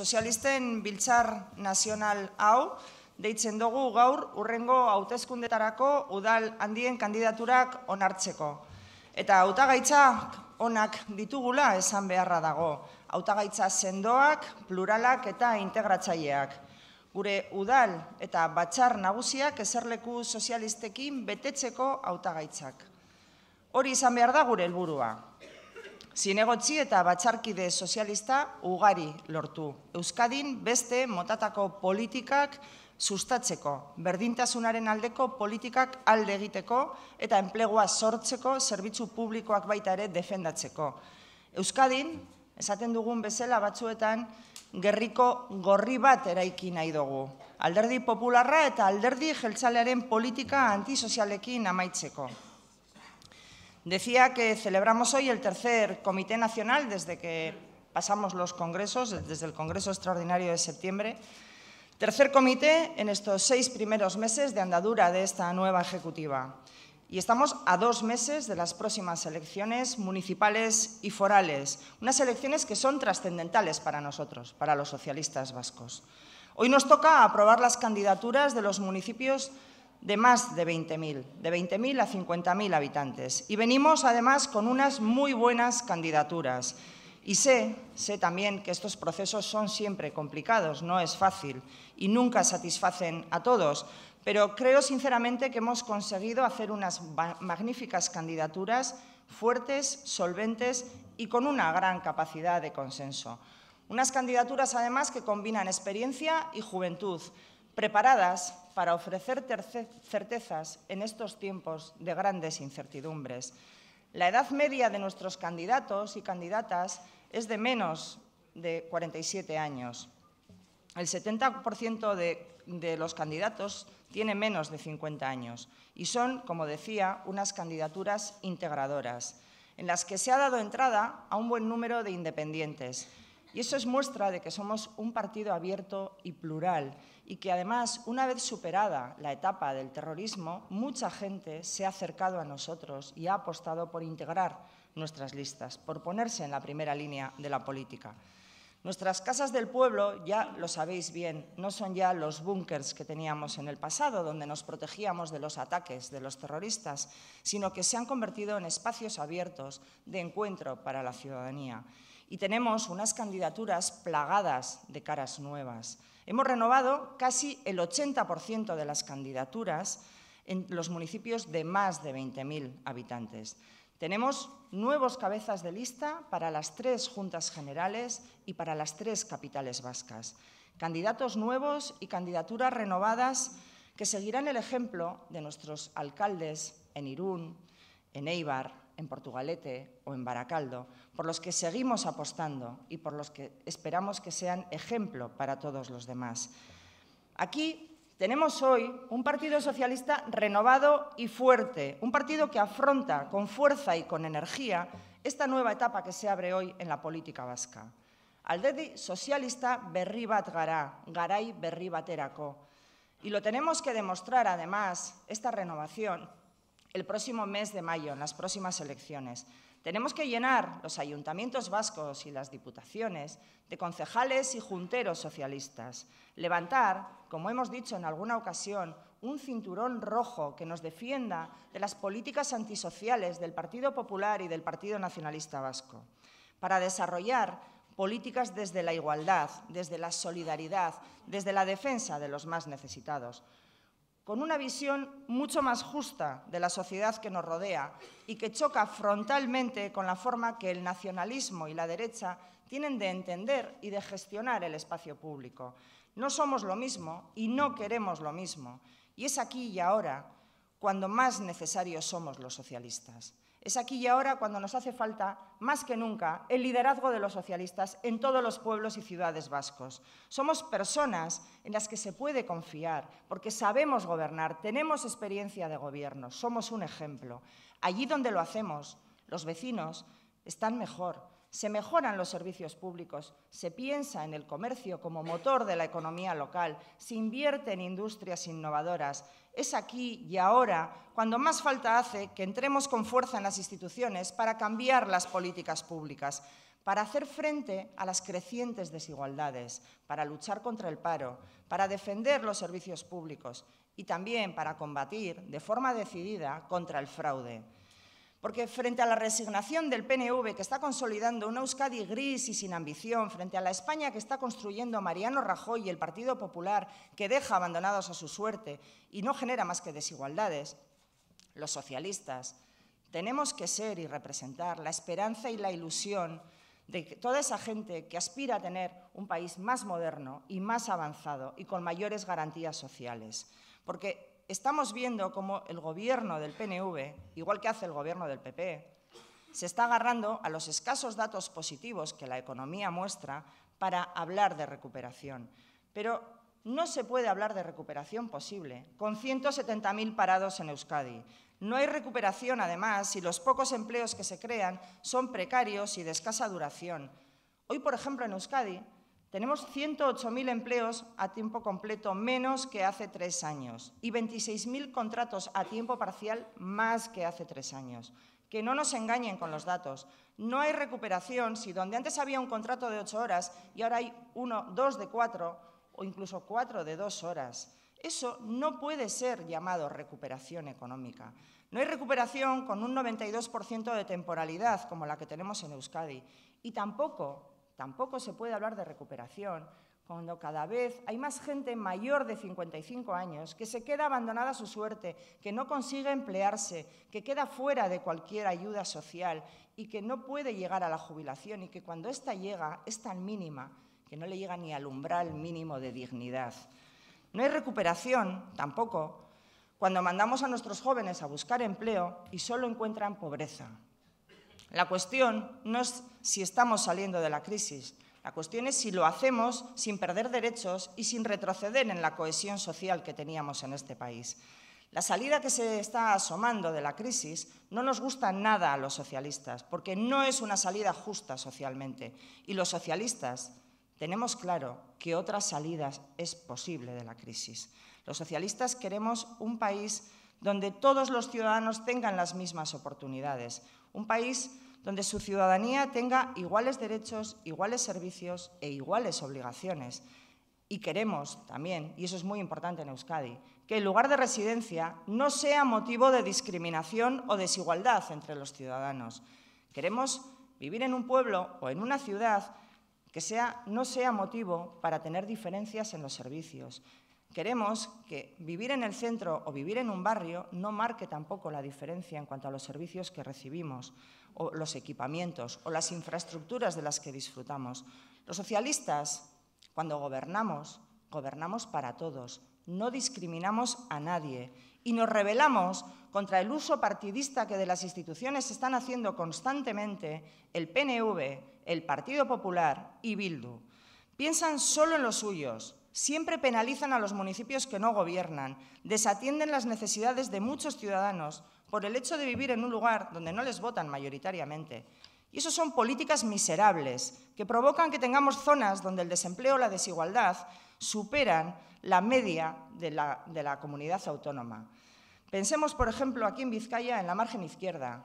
Sozialisten Biltzar Nazional hau deitzen dugu gaur urrengo hautezkundetarako udal handien kandidaturak onartzeko. Eta hautagaitza onak ditugula esan beharra dago. Hautagaitza sendoak, pluralak eta integratzaileak. Gure udal eta batzar nagusiak eserleku sozialistekin betetzeko hautagaitzak. Hori izan behar da gure helburua. Zinegotzi eta batzarkide sozialista ugari lortu. Euskadin beste motatako politikak sustatzeko, berdintasunaren aldeko politikak alde egiteko eta enplegua sortzeko zerbitzu publikoak baita ere defendatzeko. Euskadin, esaten dugun bezala batzuetan, gerriko gorri bat eraiki nahi dugu. Alderdi popularra eta alderdi jeltzalearen politika antisozialekin amaitzeko. Decía que celebramos hoy el tercer Comité Nacional desde que pasamos los congresos, desde el Congreso Extraordinario de septiembre. Tercer comité en estos seis primeros meses de andadura de esta nueva ejecutiva. Y estamos a dos meses de las próximas elecciones municipales y forales, unas elecciones que son trascendentales para nosotros, para los socialistas vascos. Hoy nos toca aprobar las candidaturas de los municipios de más de 20.000, de 20.000 a 50.000 habitantes. Y venimos además con unas muy buenas candidaturas. Y sé, sé también que estos procesos son siempre complicados, no es fácil y nunca satisfacen a todos, pero creo sinceramente que hemos conseguido hacer unas magníficas candidaturas fuertes, solventes y con una gran capacidad de consenso. Unas candidaturas además que combinan experiencia y juventud, preparadas para ofrecer certezas en estos tiempos de grandes incertidumbres. La edad media de nuestros candidatos y candidatas es de menos de 47 años. El 70% de, de, los candidatos tiene menos de 50 años y son, como decía, unas candidaturas integradoras, en las que se ha dado entrada a un buen número de independientes. Y eso es muestra de que somos un partido abierto y plural y que además, una vez superada la etapa del terrorismo, mucha gente se ha acercado a nosotros y ha apostado por integrar nuestras listas, por ponerse en la primera línea de la política. Nuestras casas del pueblo, ya lo sabéis bien, no son ya los búnkers que teníamos en el pasado, donde nos protegíamos de los ataques de los terroristas, sino que se han convertido en espacios abiertos de encuentro para la ciudadanía y tenemos unas candidaturas plagadas de caras nuevas. Hemos renovado casi el 80% de las candidaturas en los municipios de más de 20.000 habitantes. Tenemos nuevos cabezas de lista para las tres juntas generales y para las tres capitales vascas. Candidatos nuevos y candidaturas renovadas que seguirán el ejemplo de nuestros alcaldes en Irún, en Eibar, en Portugalete o en Baracaldo, por los que seguimos apostando y por los que esperamos que sean ejemplo para todos los demás. Aquí tenemos hoy un Partido Socialista renovado y fuerte, un partido que afronta con fuerza y con energía esta nueva etapa que se abre hoy en la política vasca. Aldedi socialista, berri bat garay, garai Y lo tenemos que demostrar, además, esta renovación el próximo mes de mayo, en las próximas elecciones. Tenemos que llenar los ayuntamientos vascos y las diputaciones de concejales y junteros socialistas, levantar, como hemos dicho en alguna ocasión, un cinturón rojo que nos defienda de las políticas antisociales del Partido Popular y del Partido Nacionalista Vasco, para desarrollar políticas desde la igualdad, desde la solidaridad, desde la defensa de los más necesitados con una visión mucho más justa de la sociedad que nos rodea y que choca frontalmente con la forma que el nacionalismo y la derecha tienen de entender y de gestionar el espacio público. No somos lo mismo y no queremos lo mismo. Y es aquí y ahora cuando más necesarios somos los socialistas. Es aquí y ahora cuando nos hace falta, más que nunca, el liderazgo de los socialistas en todos los pueblos y ciudades vascos. Somos personas en las que se puede confiar, porque sabemos gobernar, tenemos experiencia de gobierno, somos un ejemplo. Allí donde lo hacemos, los vecinos están mejor, se mejoran los servicios públicos, se piensa en el comercio como motor de la economía local, se invierte en industrias innovadoras. Es aquí y ahora cuando más falta hace que entremos con fuerza en las instituciones para cambiar las políticas públicas, para hacer frente a las crecientes desigualdades, para luchar contra el paro, para defender los servicios públicos y también para combatir de forma decidida contra el fraude. Porque frente a la resignación del PNV, que está consolidando una Euskadi gris y sin ambición, frente a la España que está construyendo Mariano Rajoy y el Partido Popular, que deja abandonados a su suerte y no genera más que desigualdades, los socialistas tenemos que ser y representar la esperanza y la ilusión de toda esa gente que aspira a tener un país más moderno y más avanzado y con mayores garantías sociales. Porque estamos viendo cómo el gobierno del PNV, igual que hace el gobierno del PP, se está agarrando a los escasos datos positivos que la economía muestra para hablar de recuperación. Pero no se puede hablar de recuperación posible con 170.000 parados en Euskadi. No hay recuperación, además, si los pocos empleos que se crean son precarios y de escasa duración. Hoy, por ejemplo, en Euskadi tenemos 108.000 empleos a tiempo completo menos que hace tres años y 26.000 contratos a tiempo parcial más que hace tres años. Que no nos engañen con los datos. No hay recuperación si donde antes había un contrato de ocho horas y ahora hay uno, dos de cuatro o incluso cuatro de dos horas. Eso no puede ser llamado recuperación económica. No hay recuperación con un 92% de temporalidad como la que tenemos en Euskadi y tampoco Tampoco se puede hablar de recuperación cuando cada vez hay más gente mayor de 55 años que se queda abandonada a su suerte, que no consigue emplearse, que queda fuera de cualquier ayuda social y que no puede llegar a la jubilación y que cuando ésta llega es tan mínima que no le llega ni al umbral mínimo de dignidad. No hay recuperación, tampoco, cuando mandamos a nuestros jóvenes a buscar empleo y solo encuentran pobreza, la cuestión no es si estamos saliendo de la crisis, la cuestión es si lo hacemos sin perder derechos y sin retroceder en la cohesión social que teníamos en este país. La salida que se está asomando de la crisis no nos gusta nada a los socialistas, porque no es una salida justa socialmente. Y los socialistas tenemos claro que otras salidas es posible de la crisis. Los socialistas queremos un país donde todos los ciudadanos tengan las mismas oportunidades, un país donde su ciudadanía tenga iguales derechos, iguales servicios e iguales obligaciones. Y queremos también, y eso es muy importante en Euskadi, que el lugar de residencia no sea motivo de discriminación o desigualdad entre los ciudadanos. Queremos vivir en un pueblo o en una ciudad que sea, no sea motivo para tener diferencias en los servicios, Queremos que vivir en el centro o vivir en un barrio no marque tampoco la diferencia en cuanto a los servicios que recibimos, o los equipamientos, o las infraestructuras de las que disfrutamos. Los socialistas, cuando gobernamos, gobernamos para todos, no discriminamos a nadie y nos rebelamos contra el uso partidista que de las instituciones están haciendo constantemente el PNV, el Partido Popular y Bildu. Piensan solo en los suyos, Siempre penalizan a los municipios que no gobiernan, desatienden las necesidades de muchos ciudadanos por el hecho de vivir en un lugar donde no les votan mayoritariamente. Y eso son políticas miserables que provocan que tengamos zonas donde el desempleo o la desigualdad superan la media de la, comunidad autónoma. Pensemos, por ejemplo, aquí en Vizcaya, en la margen izquierda,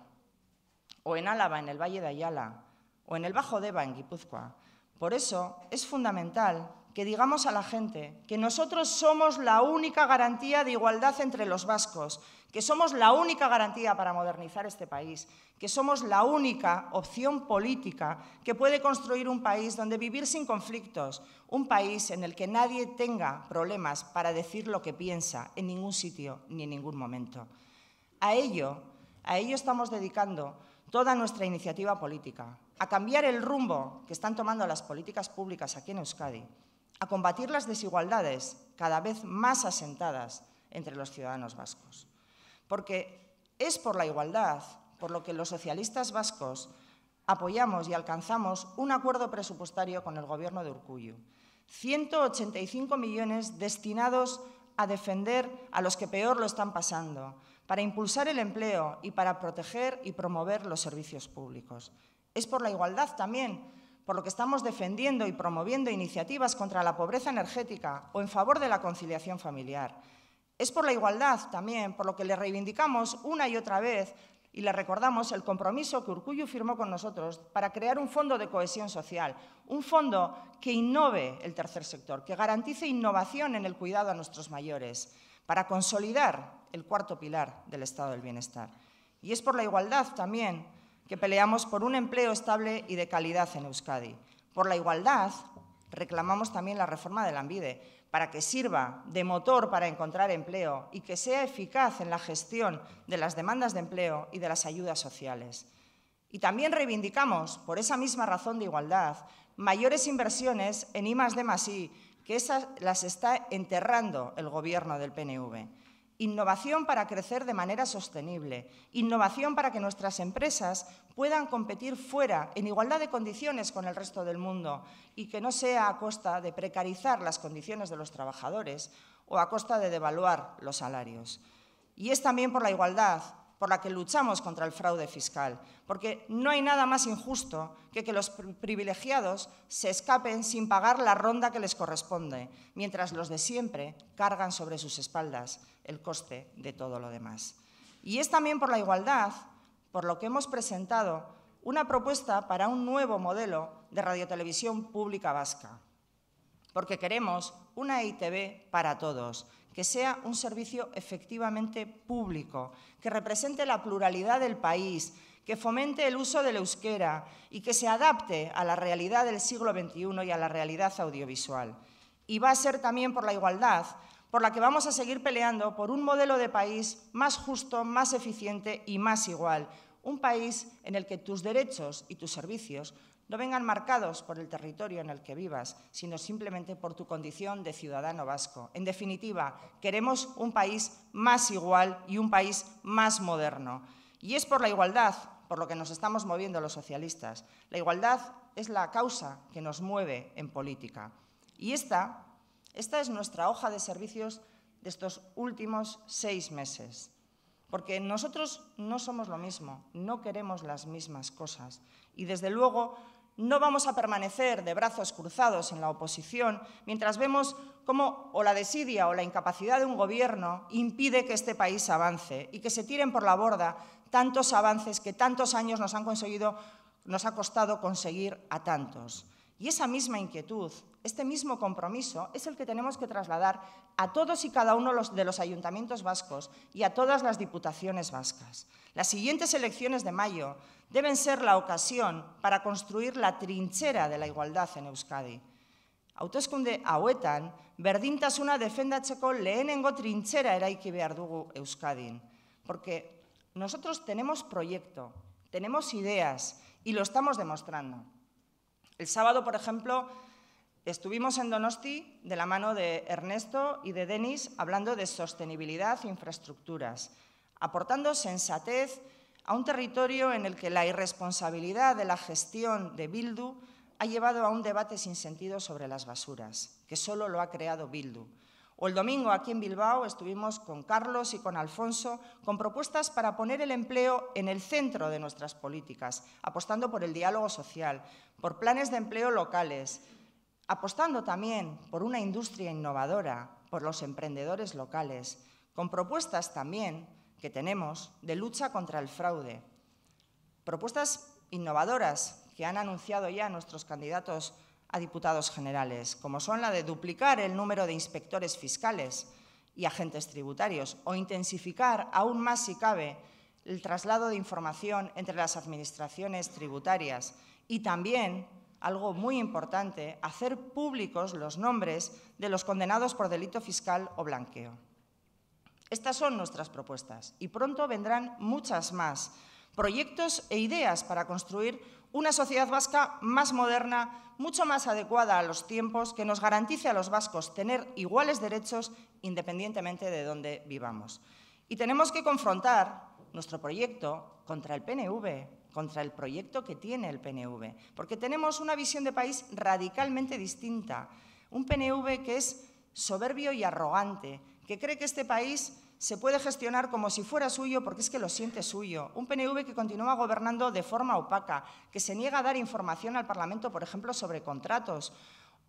o en Álava, en el Valle de Ayala, o en el Bajo Deba, en Guipúzcoa. Por eso es fundamental que digamos a la gente que nosotros somos la única garantía de igualdad entre los vascos, que somos la única garantía para modernizar este país, que somos la única opción política que puede construir un país donde vivir sin conflictos, un país en el que nadie tenga problemas para decir lo que piensa en ningún sitio ni en ningún momento. A ello, a ello estamos dedicando toda nuestra iniciativa política, a cambiar el rumbo que están tomando las políticas públicas aquí en Euskadi a combatir las desigualdades cada vez más asentadas entre los ciudadanos vascos. Porque es por la igualdad por lo que los socialistas vascos apoyamos y alcanzamos un acuerdo presupuestario con el Gobierno de Urcuyo. 185 millones destinados a defender a los que peor lo están pasando, para impulsar el empleo y para proteger y promover los servicios públicos. Es por la igualdad también por lo que estamos defendiendo y promoviendo iniciativas contra la pobreza energética o en favor de la conciliación familiar. Es por la igualdad también, por lo que le reivindicamos una y otra vez y le recordamos el compromiso que Urcuyo firmó con nosotros para crear un fondo de cohesión social, un fondo que innove el tercer sector, que garantice innovación en el cuidado a nuestros mayores, para consolidar el cuarto pilar del estado del bienestar. Y es por la igualdad también, que peleamos por un empleo estable y de calidad en Euskadi. Por la igualdad, reclamamos también la reforma de la para que sirva de motor para encontrar empleo y que sea eficaz en la gestión de las demandas de empleo y de las ayudas sociales. Y también reivindicamos, por esa misma razón de igualdad, mayores inversiones en I, que esas las está enterrando el Gobierno del PNV. Innovación para crecer de manera sostenible. Innovación para que nuestras empresas puedan competir fuera, en igualdad de condiciones con el resto del mundo, y que no sea a costa de precarizar las condiciones de los trabajadores o a costa de devaluar los salarios. Y es también por la igualdad, por la que luchamos contra el fraude fiscal, porque no hay nada más injusto que que los privilegiados se escapen sin pagar la ronda que les corresponde, mientras los de siempre cargan sobre sus espaldas el coste de todo lo demás. Y es también por la igualdad por lo que hemos presentado una propuesta para un nuevo modelo de radiotelevisión pública vasca, porque queremos una ITV para todos, que sea un servicio efectivamente público, que represente la pluralidad del país, que fomente el uso del euskera y que se adapte a la realidad del siglo XXI y a la realidad audiovisual. Y va a ser también por la igualdad, por la que vamos a seguir peleando por un modelo de país más justo, más eficiente y más igual. Un país en el que tus derechos y tus servicios no vengan marcados por el territorio en el que vivas, sino simplemente por tu condición de ciudadano vasco. En definitiva, queremos un país más igual y un país más moderno. Y es por la igualdad por lo que nos estamos moviendo los socialistas. La igualdad es la causa que nos mueve en política. Y esta, esta es nuestra hoja de servicios de estos últimos seis meses. Porque nosotros no somos lo mismo, no queremos las mismas cosas. Y desde luego no vamos a permanecer de brazos cruzados en la oposición mientras vemos cómo o la desidia o la incapacidad de un gobierno impide que este país avance y que se tiren por la borda tantos avances que tantos años nos han nos ha costado conseguir a tantos. Y esa misma inquietud este mismo compromiso es el que tenemos que trasladar a todos y cada uno de los ayuntamientos vascos y a todas las diputaciones vascas. Las siguientes elecciones de mayo deben ser la ocasión para construir la trinchera de la igualdad en Euskadi. Hauteskunde hauetan, berdintasuna defendatzeko lehenengo trinchera eraiki behar dugu Euskadin. Porque nosotros tenemos proyecto, tenemos ideas y lo estamos demostrando. El sábado, por ejemplo, Estuvimos en Donosti de la mano de Ernesto y de Denis hablando de sostenibilidad e infraestructuras, aportando sensatez a un territorio en el que la irresponsabilidad de la gestión de Bildu ha llevado a un debate sin sentido sobre las basuras, que solo lo ha creado Bildu. O el domingo aquí en Bilbao estuvimos con Carlos y con Alfonso con propuestas para poner el empleo en el centro de nuestras políticas, apostando por el diálogo social, por planes de empleo locales, apostando también por una industria innovadora, por los emprendedores locales, con propuestas también que tenemos de lucha contra el fraude. Propuestas innovadoras que han anunciado ya nuestros candidatos a diputados generales, como son la de duplicar el número de inspectores fiscales y agentes tributarios o intensificar aún más si cabe el traslado de información entre las administraciones tributarias y también algo muy importante, hacer públicos los nombres de los condenados por delito fiscal o blanqueo. Estas son nuestras propuestas y pronto vendrán muchas más, proyectos e ideas para construir una sociedad vasca más moderna, mucho más adecuada a los tiempos, que nos garantice a los vascos tener iguales derechos independientemente de dónde vivamos. Y tenemos que confrontar nuestro proyecto contra el PNV, contra el proyecto que tiene el PNV, porque tenemos una visión de país radicalmente distinta, un PNV que es soberbio y arrogante, que cree que este país se puede gestionar como si fuera suyo porque es que lo siente suyo. Un PNV que continúa gobernando de forma opaca, que se niega a dar información al Parlamento, por ejemplo, sobre contratos,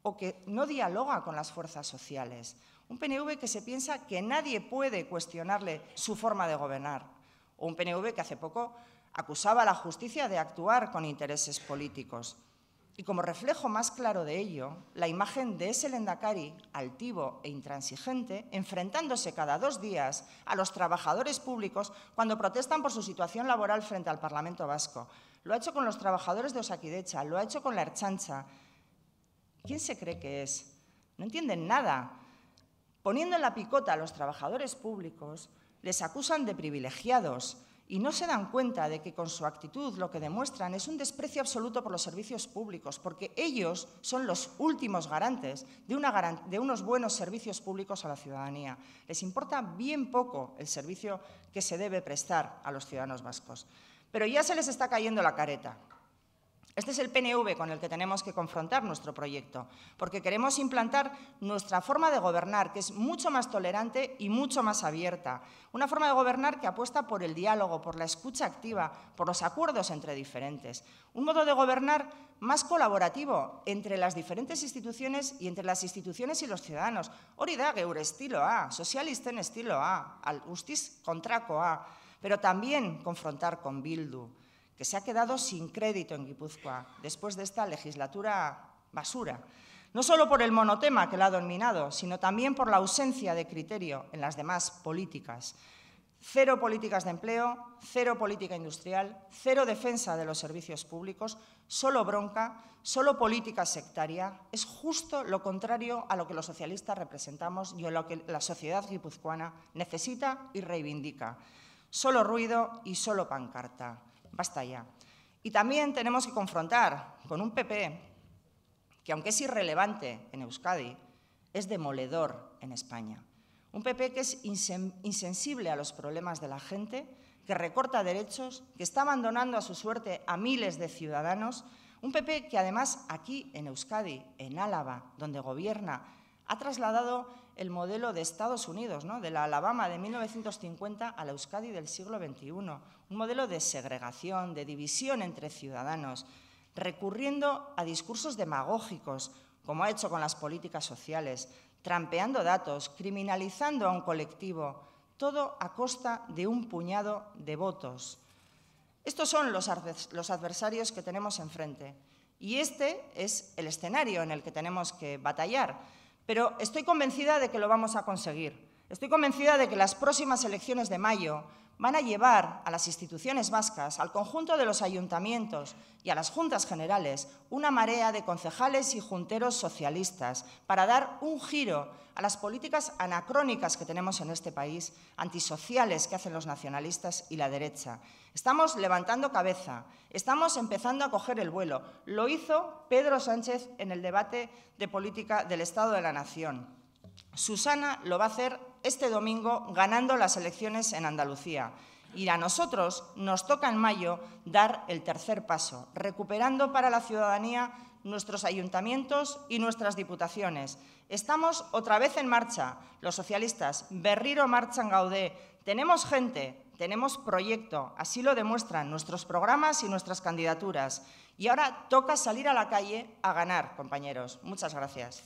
o que no dialoga con las fuerzas sociales. Un PNV que se piensa que nadie puede cuestionarle su forma de gobernar. O un PNV que hace poco acusaba a la justicia de actuar con intereses políticos. Y como reflejo más claro de ello, la imagen de ese Lendakari, altivo e intransigente, enfrentándose cada dos días a los trabajadores públicos cuando protestan por su situación laboral frente al Parlamento Vasco. Lo ha hecho con los trabajadores de Osaquidecha, lo ha hecho con la Erchancha. ¿Quién se cree que es? No entienden nada. Poniendo en la picota a los trabajadores públicos, les acusan de privilegiados, y no se dan cuenta de que con su actitud lo que demuestran es un desprecio absoluto por los servicios públicos, porque ellos son los últimos garantes de, unos buenos servicios públicos a la ciudadanía. Les importa bien poco el servicio que se debe prestar a los ciudadanos vascos. Pero ya se les está cayendo la careta. Este es el PNV con el que tenemos que confrontar nuestro proyecto, porque queremos implantar nuestra forma de gobernar, que es mucho más tolerante y mucho más abierta. Una forma de gobernar que apuesta por el diálogo, por la escucha activa, por los acuerdos entre diferentes. Un modo de gobernar más colaborativo entre las diferentes instituciones y entre las instituciones y los ciudadanos. estilo a geure estilo a, estiloa, contraco A, pero también confrontar con Bildu que se ha quedado sin crédito en Guipúzcoa después de esta legislatura basura. No solo por el monotema que la ha dominado, sino también por la ausencia de criterio en las demás políticas. Cero políticas de empleo, cero política industrial, cero defensa de los servicios públicos, solo bronca, solo política sectaria. Es justo lo contrario a lo que los socialistas representamos y a lo que la sociedad guipuzcoana necesita y reivindica. Solo ruido y solo pancarta. Basta ya. Y también tenemos que confrontar con un PP que, aunque es irrelevante en Euskadi, es demoledor en España. Un PP que es insensible a los problemas de la gente, que recorta derechos, que está abandonando a su suerte a miles de ciudadanos. Un PP que además aquí en Euskadi, en Álava, donde gobierna, ha trasladado el modelo de Estados Unidos, ¿no? de la Alabama de 1950 a la Euskadi del siglo XXI, un modelo de segregación, de división entre ciudadanos, recurriendo a discursos demagógicos, como ha hecho con las políticas sociales, trampeando datos, criminalizando a un colectivo, todo a costa de un puñado de votos. Estos son los adversarios que tenemos enfrente y este es el escenario en el que tenemos que batallar pero estoy convencida de que lo vamos a conseguir. Estoy convencida de que las próximas elecciones de mayo van a llevar a las instituciones vascas, al conjunto de los ayuntamientos y a las juntas generales, una marea de concejales y junteros socialistas para dar un giro a las políticas anacrónicas que tenemos en este país, antisociales que hacen los nacionalistas y la derecha. Estamos levantando cabeza, estamos empezando a coger el vuelo. Lo hizo Pedro Sánchez en el debate de política del Estado de la Nación. Susana lo va a hacer este domingo ganando las elecciones en Andalucía. Y a nosotros nos toca en mayo dar el tercer paso, recuperando para la ciudadanía nuestros ayuntamientos y nuestras diputaciones. Estamos otra vez en marcha, los socialistas, berriro marchan gaudé. Tenemos gente, tenemos proyecto, así lo demuestran nuestros programas y nuestras candidaturas. Y ahora toca salir a la calle a ganar, compañeros. Muchas gracias.